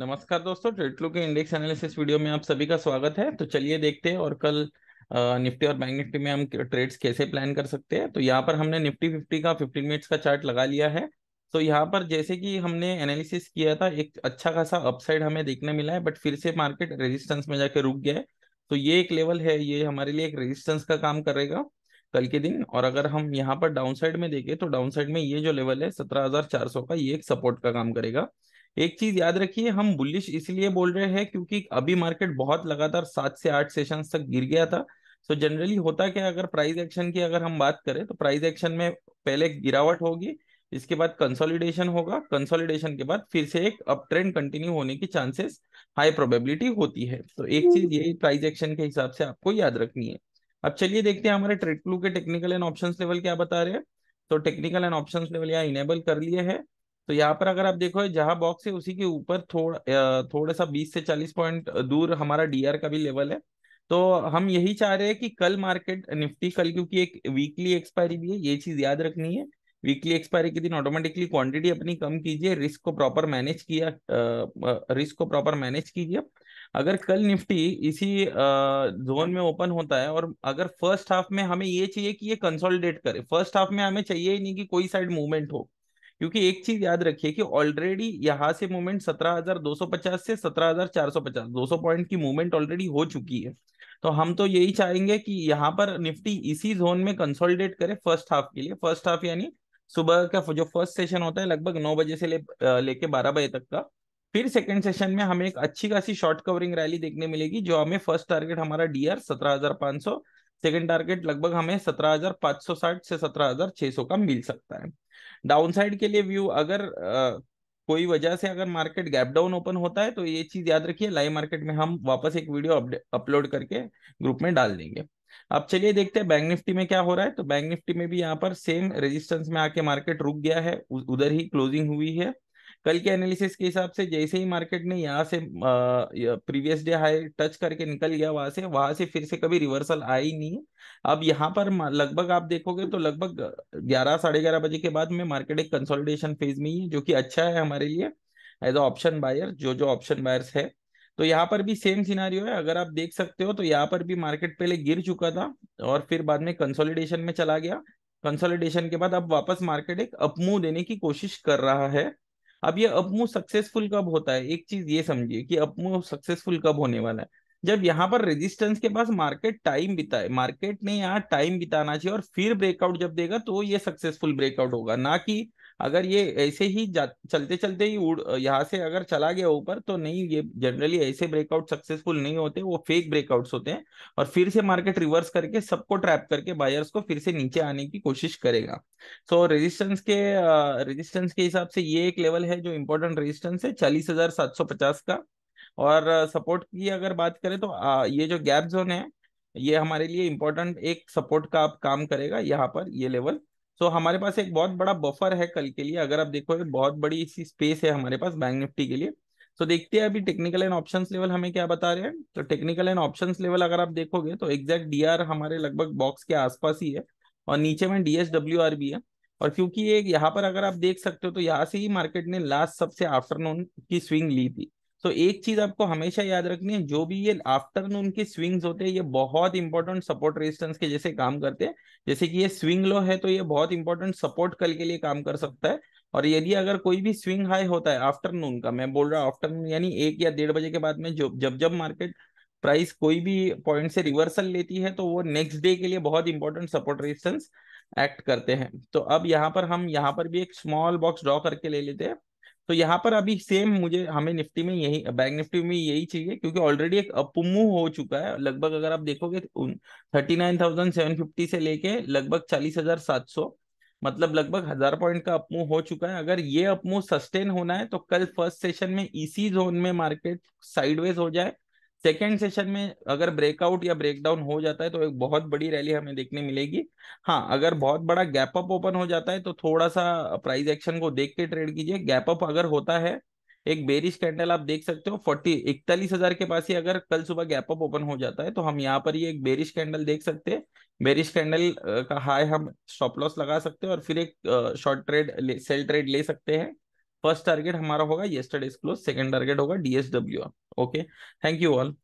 नमस्कार दोस्तों ट्रेडलू के इंडेक्स एनालिसिस वीडियो में आप सभी का स्वागत है तो चलिए देखते हैं और कल निफ्टी और बैंक निफ्टी में हम ट्रेड्स कैसे प्लान कर सकते हैं तो यहाँ पर हमने निफ्टी फिफ्टी का फिफ्टीन मिनट्स का चार्ट लगा लिया है तो यहाँ पर जैसे कि हमने एनालिसिस किया था एक अच्छा खासा अपसाइड हमें देखने मिला है बट फिर से मार्केट रेजिस्टेंस में जाके रुक गया है तो ये एक लेवल है ये हमारे लिए एक रेजिस्टेंस का काम करेगा कल के दिन और अगर हम यहाँ पर डाउन साइड में देखें तो डाउन साइड में ये जो लेवल है सत्रह हजार चार सौ का ये एक सपोर्ट का काम करेगा एक चीज याद रखिए हम बुलिश इसलिए बोल रहे हैं क्योंकि अभी मार्केट बहुत लगातार सात से आठ सेशन तक गिर गया था सो so जनरली होता क्या अगर प्राइस एक्शन की अगर हम बात करें तो प्राइस एक्शन में पहले गिरावट होगी इसके बाद कंसोलिडेशन होगा कंसोलिडेशन के बाद फिर से एक अप ट्रेंड कंटिन्यू होने की चांसेस हाई प्रोबेबिलिटी होती है तो एक हम्म। चीज यही प्राइस एक्शन के हिसाब से आपको याद रखनी है अब चलिए देखते हैं हमारे ट्रेड क्लू के टेक्निकल एंड ऑप्शंस लेवल क्या बता रहे हैं तो टेक्निकल एंड ऑप्शंस लेवल यहाँ इनेबल कर लिए है तो यहाँ पर अगर आप देखो जहां बॉक्स है उसी के ऊपर थोड़ा थोड़ा सा 20 से 40 पॉइंट दूर हमारा डीआर का भी लेवल है तो हम यही चाह रहे हैं कि कल मार्केट निफ्टी कल क्योंकि एक वीकली एक्सपायरी भी है ये चीज याद रखनी है वीकली एक्सपायरी के दिन ऑटोमेटिकली क्वांटिटी अपनी कम कीजिए रिस्क को प्रॉपर मैनेज किया रिस्क को प्रॉपर मैनेज कीजिए अगर कल निफ्टी इसी जोन में ओपन होता है और अगर फर्स्ट हाफ में हमें ये चाहिए कि ये कंसोलिडेट करे फर्स्ट हाफ में हमें चाहिए ही नहीं कि कोई साइड मूवमेंट हो क्योंकि एक चीज याद रखिए कि ऑलरेडी यहाँ से मूवमेंट 17,250 से 17,450 200 पॉइंट की मूवमेंट ऑलरेडी हो चुकी है तो हम तो यही चाहेंगे कि यहाँ पर निफ्टी इसी जोन में कंसोलिडेट करे फर्स्ट हाफ के लिए फर्स्ट हाफ यानी सुबह का जो फर्स्ट सेशन होता है लगभग नौ बजे से ले लेके बारह बजे तक का फिर सेकंड सेशन में हमें एक अच्छी खासी शॉर्ट कवरिंग रैली देखने मिलेगी जो हमें फर्स्ट टारगेट हमारा डीआर सत्रह हजार पांच सौ सेकेंड टारगेट लगभग हमें 17,560 से 17,600 का मिल सकता है डाउनसाइड के लिए व्यू अगर आ, कोई वजह से अगर मार्केट गैप डाउन ओपन होता है तो ये चीज याद रखिए लाइव मार्केट में हम वापस एक वीडियो अपलोड करके ग्रुप में डाल देंगे अब चलिए देखते हैं बैंक निफ्टी में क्या हो रहा है तो बैंक निफ्टी में भी यहाँ पर सेम रेजिस्टेंस में आके मार्केट रुक गया है उधर ही क्लोजिंग हुई है कल के एनालिसिस के हिसाब से जैसे ही मार्केट ने यहाँ से प्रीवियस डे हाई टच करके निकल गया वहां से वहां से फिर से कभी रिवर्सल आई नहीं है अब यहाँ पर लगभग आप देखोगे तो लगभग ग्यारह साढ़े ग्यारह बजे के बाद में मार्केट एक कंसोलिडेशन फेज में ही है जो कि अच्छा है हमारे लिए एज अ ऑप्शन बायर जो जो ऑप्शन बायर्स है तो यहाँ पर भी सेम सिनारियो है अगर आप देख सकते हो तो यहाँ पर भी मार्केट पहले गिर चुका था और फिर बाद में कंसोलिडेशन में चला गया कंसोलिडेशन के बाद अब वापस मार्केट एक अपमूव देने की कोशिश कर रहा है अब ये अपमूव सक्सेसफुल कब होता है एक चीज ये समझिए कि अपमूव सक्सेसफुल कब होने वाला है जब यहाँ पर रेजिस्टेंस के पास मार्केट टाइम बिताए मार्केट ने यहाँ टाइम बिताना चाहिए और फिर ब्रेकआउट जब देगा तो ये सक्सेसफुल ब्रेकआउट होगा ना कि अगर ये ऐसे ही चलते चलते ही उड़ यहाँ से अगर चला गया ऊपर तो नहीं ये जनरली ऐसे ब्रेकआउट सक्सेसफुल नहीं होते वो फेक ब्रेकआउट्स होते हैं और फिर से मार्केट रिवर्स करके सबको ट्रैप करके बायर्स को फिर से नीचे आने की कोशिश करेगा सो so, रेजिस्टेंस के रेजिस्टेंस के हिसाब से ये एक लेवल है जो इम्पोर्टेंट रेजिस्टेंस है चालीस हजार सात सौ पचास का और सपोर्ट की अगर बात करें तो आ, ये जो गैप जोन है ये हमारे लिए इम्पोर्टेंट एक सपोर्ट का आप काम करेगा यहाँ पर ये लेवल तो हमारे पास एक बहुत बड़ा बफर है कल के लिए अगर आप देखो बहुत बड़ी सी स्पेस है हमारे पास बैंक निफ्टी के लिए तो देखते हैं अभी टेक्निकल एंड ऑप्शंस लेवल हमें क्या बता रहे हैं तो टेक्निकल एंड ऑप्शंस लेवल अगर आप देखोगे तो एग्जैक्ट डीआर हमारे लगभग बॉक्स के आसपास ही है और नीचे में डीएसडब्ल्यूआर भी है और क्योंकि ये यहाँ पर अगर आप देख सकते हो तो यहाँ से ही मार्केट ने लास्ट सबसे आफ्टरनून की स्विंग ली थी तो एक चीज आपको हमेशा याद रखनी है जो भी ये आफ्टरनून के स्विंग्स होते हैं ये बहुत इंपॉर्टेंट सपोर्ट रेजिस्टेंस के जैसे काम करते हैं जैसे कि ये स्विंग लो है तो ये बहुत इंपॉर्टेंट सपोर्ट कल के लिए काम कर सकता है और यदि अगर कोई भी स्विंग हाई होता है आफ्टरनून का मैं बोल रहा हूँ आफ्टरनून यानी एक या डेढ़ बजे के बाद में जो जब जब मार्केट प्राइस कोई भी पॉइंट से रिवर्सल लेती है तो वो नेक्स्ट डे के लिए बहुत इंपॉर्टेंट सपोर्ट रेजिस्टेंस एक्ट करते हैं तो अब यहाँ पर हम यहाँ पर भी एक स्मॉल बॉक्स ड्रॉ करके ले लेते हैं तो यहाँ पर अभी सेम मुझे हमें निफ्टी में यही बैंक निफ्टी में यही चाहिए क्योंकि ऑलरेडी एक अपमू हो चुका है लगभग अगर आप देखोगे तो thirty nine thousand seven fifty से लेके लगभग चालीस हजार सात सौ मतलब लगभग हजार पॉइंट का अपमू हो चुका है अगर ये अपमू सस्टेन होना है तो कल फर्स्ट सेशन में इसी जोन में मार्केट साइडवेज हो जाए सेकेंड सेशन में अगर ब्रेकआउट या ब्रेकडाउन हो जाता है तो एक बहुत बड़ी रैली हमें देखने मिलेगी हाँ अगर बहुत बड़ा गैप अप ओपन हो जाता है तो थोड़ा सा प्राइस एक्शन को देख के ट्रेड कीजिए गैप अप अगर होता है एक बेरिश कैंडल आप देख सकते हो फोर्टी इकतालीस हजार के पास ही अगर कल सुबह गैप अप ओपन हो जाता है तो हम यहाँ पर ये एक बेरिश कैंडल देख सकते हैं बेरिश कैंडल का हाई हम स्टॉप लॉस लगा सकते हैं और फिर एक शॉर्ट ट्रेड सेल ट्रेड ले सकते हैं फर्स्ट टारगेट हमारा होगा डेज क्लोज सेकेंड टारगेट होगा DSW okay thank you all